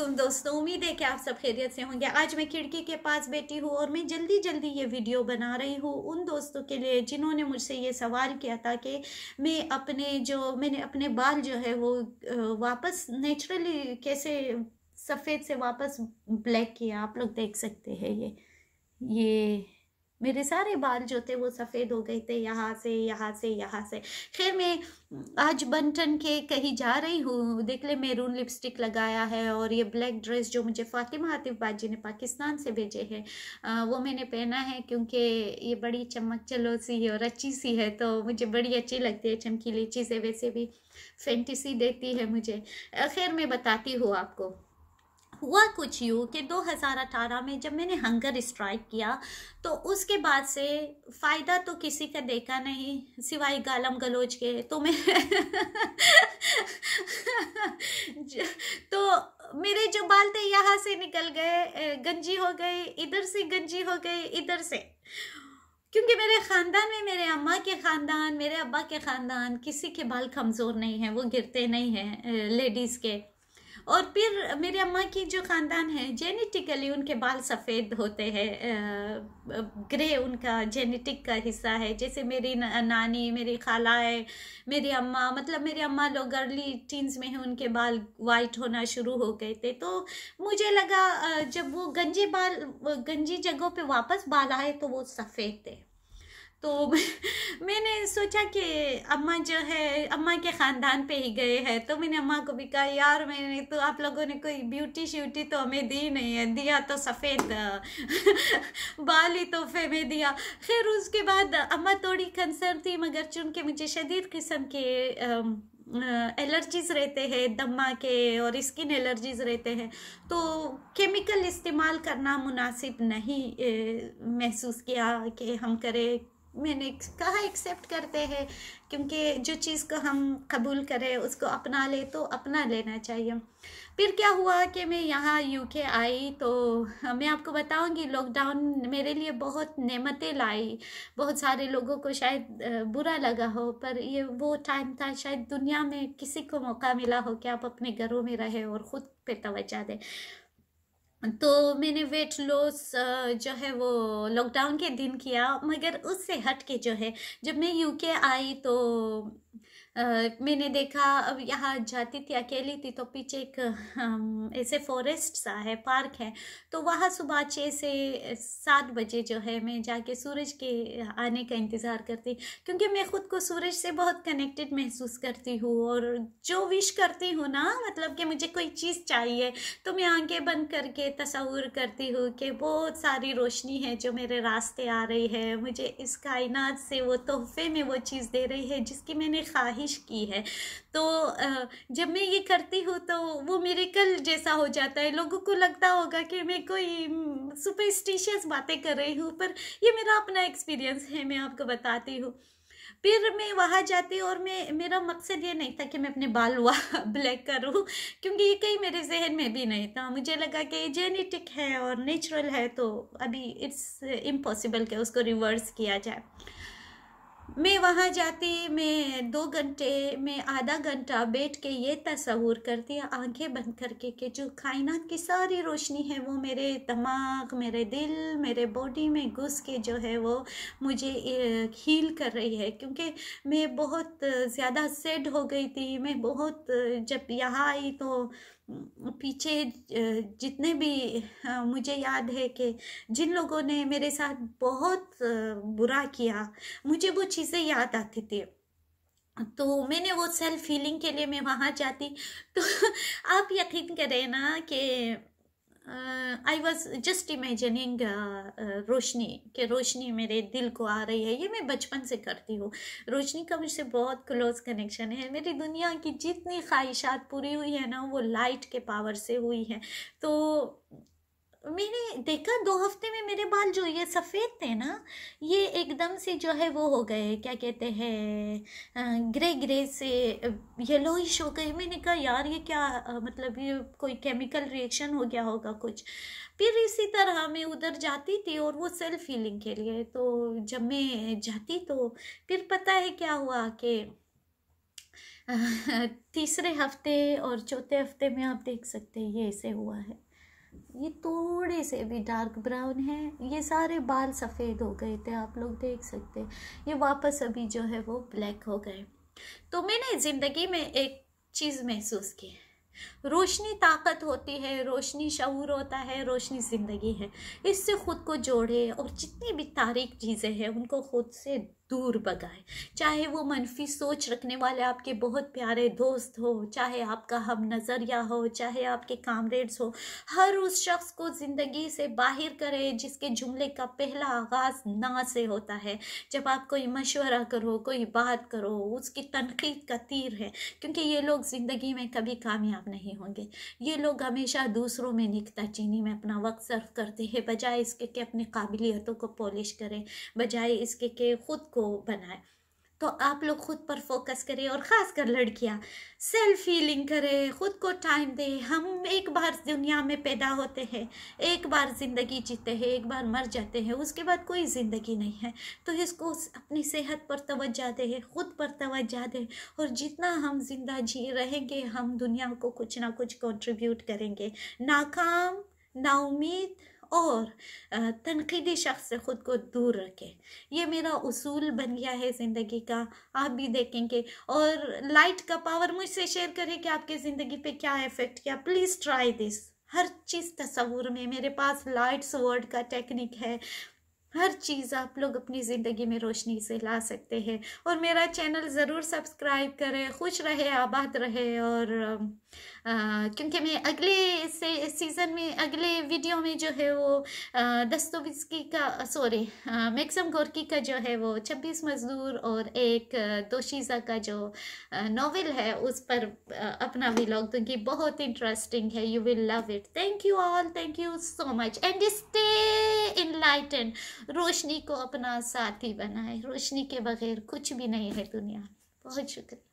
दोस्तों उम्मीद है कि आप सब खैरियत से होंगे आज मैं खिड़की के पास बैठी हूँ और मैं जल्दी जल्दी ये वीडियो बना रही हूँ उन दोस्तों के लिए जिन्होंने मुझसे ये सवाल किया था कि मैं अपने जो मैंने अपने बाल जो है वो वापस नेचुरली कैसे सफ़ेद से वापस ब्लैक किया आप लोग देख सकते हैं ये ये मेरे सारे बाल जो थे वो सफ़ेद हो गए थे यहाँ से यहाँ से यहाँ से खैर मैं आज बंटन के कहीं जा रही हूँ देख ले मेरून लिपस्टिक लगाया है और ये ब्लैक ड्रेस जो मुझे फ़ातिमा आतिफ बाजी ने पाकिस्तान से भेजे हैं वो मैंने पहना है क्योंकि ये बड़ी चमक चलो सी है और अच्छी सी है तो मुझे बड़ी अच्छी लगती है चमकीली चीज़ें वैसे भी फैंटिसी देती है मुझे खैर मैं बताती हूँ आपको हुआ कुछ यूँ कि 2018 में जब मैंने हंगर स्ट्राइक किया तो उसके बाद से फ़ायदा तो किसी का देखा नहीं सिवाय गालम गलोच के तो मैं तो मेरे जो बाल थे यहाँ से निकल गए गंजी हो गई इधर से गंजी हो गई इधर से क्योंकि मेरे ख़ानदान में मेरे अम्मा के ख़ानदान मेरे अब्बा के ख़ानदान किसी के बाल कमज़ोर नहीं हैं वो गिरते नहीं हैं लेडीज़ के और फिर मेरे अम्मा की जो ख़ानदान है जेनेटिकली उनके बाल सफ़ेद होते हैं ग्रे उनका जेनेटिक का हिस्सा है जैसे मेरी नानी मेरी खाला है मेरी अम्मा मतलब मेरी अम्मा लोग अर्ली टीन्स में हैं उनके बाल वाइट होना शुरू हो गए थे तो मुझे लगा जब वो गंजे बाल गंजी जगहों पे वापस बाल आए तो वो सफ़ेद थे तो मैंने सोचा कि अम्मा जो है अम्मा के ख़ानदान पे ही गए हैं तो मैंने अम्मा को भी कहा यार मैंने तो आप लोगों ने कोई ब्यूटी श्यूटी तो हमें दी नहीं है दिया तो सफ़ेद बाल ही तोहफे में दिया खैर उसके बाद अम्मा थोड़ी कंसर्न थी मगर चूँकि मुझे शदीद किस्म के आ, एलर्जीज रहते हैं दमा के और स्किन एलर्जीज रहते हैं तो केमिकल इस्तेमाल करना मुनासिब नहीं महसूस किया कि हम करें मैंने कहा एक्सेप्ट करते हैं क्योंकि जो चीज़ को हम कबूल करें उसको अपना ले तो अपना लेना चाहिए फिर क्या हुआ कि मैं यहाँ यूके आई तो मैं आपको बताऊंगी लॉकडाउन मेरे लिए बहुत नेमतें लाई बहुत सारे लोगों को शायद बुरा लगा हो पर ये वो टाइम था शायद दुनिया में किसी को मौका मिला हो कि आप अपने घरों में रहें और ख़ुद पे तोज्जा दें तो मैंने वेट लॉस जो है वो लॉकडाउन के दिन किया मगर उससे हट के जो है जब मैं यूके आई तो मैंने देखा अब यहाँ जाती थी अकेली थी तो पीछे एक ऐसे फॉरेस्ट सा है पार्क है तो वहाँ सुबह छः से सात बजे जो है मैं जाके सूरज के आने का इंतज़ार करती क्योंकि मैं ख़ुद को सूरज से बहुत कनेक्टेड महसूस करती हूँ और जो विश करती हूँ ना मतलब कि मुझे कोई चीज़ चाहिए तो मैं आंखें बंद करके तस्वूर करती हूँ कि बहुत सारी रोशनी है जो मेरे रास्ते आ रही है मुझे इस कायनात से वो तोहफे में वो चीज़ दे रही है जिसकी मैंने ख्वाहिश ख्वाहिश की है तो जब मैं ये करती हूँ तो वो मेरे कल जैसा हो जाता है लोगों को लगता होगा कि मैं कोई सुपरस्टिशियस बातें कर रही हूँ पर ये मेरा अपना एक्सपीरियंस है मैं आपको बताती हूँ फिर मैं वहाँ जाती और मैं मेरा मकसद ये नहीं था कि मैं अपने बाल वहाँ ब्लैक करूँ क्योंकि ये कहीं मेरे जहन में भी नहीं था मुझे लगा कि ये जेनेटिक है और नेचुरल है तो अभी इट्स इम्पॉसिबल कि उसको रिवर्स किया जाए मैं वहाँ जाती मैं दो घंटे मैं आधा घंटा बैठ के ये तस्वूर करती आंखें बंद करके कि जो कायनात की सारी रोशनी है वो मेरे दिमाग मेरे दिल मेरे बॉडी में घुस के जो है वो मुझे हील कर रही है क्योंकि मैं बहुत ज़्यादा सेड हो गई थी मैं बहुत जब यहाँ आई तो पीछे जितने भी मुझे याद है कि जिन लोगों ने मेरे साथ बहुत बुरा किया मुझे वो चीज़ें याद आती थी तो मैंने वो सेल्फ फीलिंग के लिए मैं वहाँ जाती तो आप यकीन करें ना कि आई वॉज जस्ट इमेजिनिंग रोशनी कि रोशनी मेरे दिल को आ रही है ये मैं बचपन से करती हूँ रोशनी का मुझसे बहुत क्लोज कनेक्शन है मेरी दुनिया की जितनी ख्वाहिशात पूरी हुई है ना वो लाइट के पावर से हुई है तो मैंने देखा दो हफ्ते में मेरे बाल जो ये सफ़ेद थे ना ये एकदम से जो है वो हो गए क्या कहते हैं ग्रे ग्रे से येलोइश हो गए मैंने कहा यार ये क्या मतलब ये कोई केमिकल रिएक्शन हो गया होगा कुछ फिर इसी तरह मैं उधर जाती थी और वो सेल्फ हीलिंग के लिए तो जब मैं जाती तो फिर पता है क्या हुआ कि तीसरे हफ्ते और चौथे हफ्ते में आप देख सकते हैं ये ऐसे हुआ है ये थोड़े से भी डार्क ब्राउन है ये सारे बाल सफ़ेद हो गए थे आप लोग देख सकते ये वापस अभी जो है वो ब्लैक हो गए तो मैंने ज़िंदगी में एक चीज़ महसूस की है रोशनी ताकत होती है रोशनी शूर होता है रोशनी ज़िंदगी है इससे खुद को जोड़े और जितनी भी तारीख चीज़ें हैं उनको खुद से दूर भगाए चाहे वो मनफी सोच रखने वाले आपके बहुत प्यारे दोस्त हो चाहे आपका हम नज़रिया हो चाहे आपके कामरेड्स हो हर उस शख्स को ज़िंदगी से बाहर करें जिसके जुमले का पहला आगाज़ ना से होता है जब आप कोई मशवरा करो कोई बात करो उसकी तनकीद का तीर है क्योंकि ये लोग ज़िंदगी में कभी कामयाब नहीं होंगे ये लोग हमेशा दूसरों में निकता चीनी में अपना वक्त सर्व करते हैं बजाय इसके कि अपनी काबिलियतों को पॉलिश करें बजाय इसके कि खुद को को बनाए तो आप लोग खुद पर फोकस करें और ख़ास कर लड़कियाँ सेल्फ हीलिंग करें खुद को टाइम दें हम एक बार दुनिया में पैदा होते हैं एक बार ज़िंदगी जीते हैं एक बार मर जाते हैं उसके बाद कोई ज़िंदगी नहीं है तो इसको अपनी सेहत पर तवज्जा दें खुद पर तवज्जा दें और जितना हम जिंदा जी रहेंगे हम दुनिया को कुछ ना कुछ कंट्रीब्यूट करेंगे नाकाम नाउमीद और तनकीदी शख्स से ख़ुद को दूर रखें ये मेरा उसूल बन गया है ज़िंदगी का आप भी देखेंगे और लाइट का पावर मुझसे शेयर करें कि आपके ज़िंदगी पे क्या इफ़ेक्ट किया प्लीज़ ट्राई दिस हर चीज़ तस्वूर में मेरे पास लाइट्स वर्ड का टेक्निक है हर चीज़ आप लोग अपनी ज़िंदगी में रोशनी से ला सकते हैं और मेरा चैनल ज़रूर सब्सक्राइब करें खुश रहे आबाद रहे और क्योंकि मैं अगले से सीज़न में अगले वीडियो में जो है वो दस्तोविस्की का सॉरी मैक्सम गोरकी का जो है वो छब्बीस मजदूर और एक दोशीज़ा का जो नावल है उस पर अपना लॉग दूँगी बहुत इंटरेस्टिंग है you will love it thank you all thank you so much and stay in enlighten रोशनी को अपना साथी बनाए रोशनी के बगैर कुछ भी नहीं है दुनिया बहुत शुक्रिया